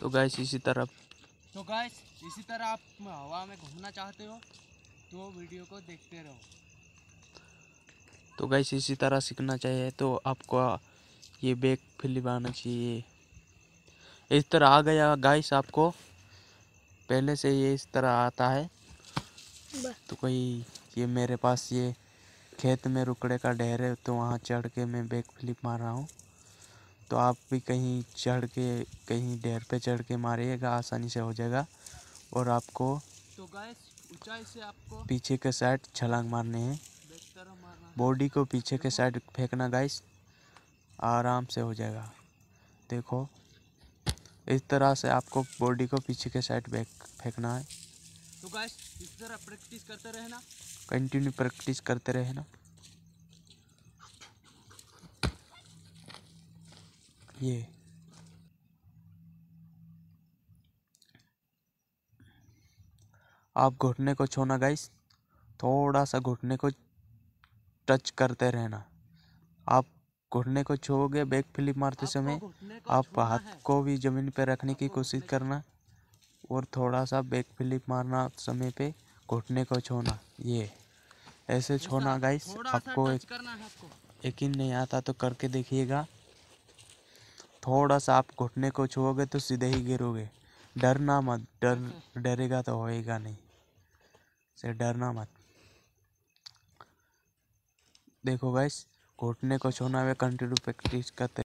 तो गैस इसी तरह तो गैस इसी तरह आप हवा में घूमना चाहते हो तो वीडियो को देखते रहो तो गैस इसी तरह सीखना चाहिए तो आपको ये बैग फिलिप आना चाहिए इस तरह आ गया गाइस आपको पहले से ये इस तरह आता है तो कोई ये मेरे पास ये खेत में रुकड़े का ढेर है तो वहाँ चढ़ के मैं बैग फ्लिप मार रहा हूँ तो आप भी कहीं चढ़ के कहीं ढेर पे चढ़ के मारिएगा आसानी से हो जाएगा और आपको तो ऊंचाई से आपको पीछे के साइड छलांग मारने हैं बॉडी को पीछे के साइड फेंकना गाइस आराम से हो जाएगा देखो इस तरह से आपको बॉडी को पीछे के साइड बैक फेंकना है तो गाइस इस तरह प्रैक्टिस करते रहना कंटिन्यू प्रैक्टिस करते रहना ये आप घुटने को छोना गाइस थोड़ा सा घुटने को टच करते रहना आप घुटने को छोगे बैक फ्लिप मारते समय आप हाथ को भी ज़मीन पर रखने की कोशिश करना और थोड़ा सा बैक फ्लिप मारना समय पे घुटने को छोना ये ऐसे छोना गाइस आपको एक यकीन नहीं आता तो करके देखिएगा थोड़ा सा आप घुटने को छुओगे तो सीधे ही गिरोगे डरना मत डर डरेगा तो होएगा नहीं से डरना मत देखो गाइस घुटने को छोना हुए कंटिन्यू प्रैक्टिस करते